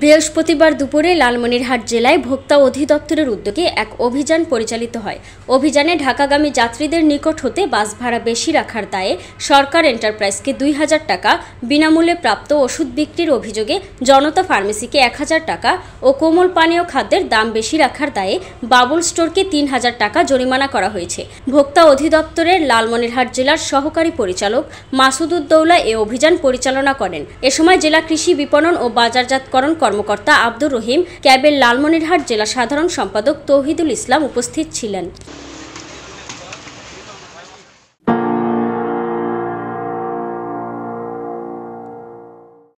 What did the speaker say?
বৃহস্পতিবার দুপুরে লালমনিরহাট জেলায় ভোক্তা অধিদপ্তরের উদ্যোগে এক অভিযান পরিচালিত হয় অভিযানে ঢাকাগামী যাত্রীদের নিকট হতে বাস ভাড়া বেশি রাখার দায়ে সরকার এন্টারপ্রাইজকে দুই হাজার টাকা বিনামূল্যে প্রাপ্ত ওষুধ বিক্রির অভিযোগে জনতা ফার্মেসিকে এক হাজার টাকা ও কোমল পানীয় খাদ্যের দাম বেশি রাখার দায়ে বাবুল স্টোরকে তিন হাজার টাকা জরিমানা করা হয়েছে ভোক্তা অধিদপ্তরের লালমনিরহাট জেলার সহকারী পরিচালক উদ্দৌলা এ অভিযান পরিচালনা করেন এ সময় জেলা কৃষি বিপণন ও বাজারজাতকরণ কর্মকর্তা আব্দুর রহিম ক্যাবের লালমনিরহাট জেলা সাধারণ সম্পাদক তৌহিদুল ইসলাম উপস্থিত ছিলেন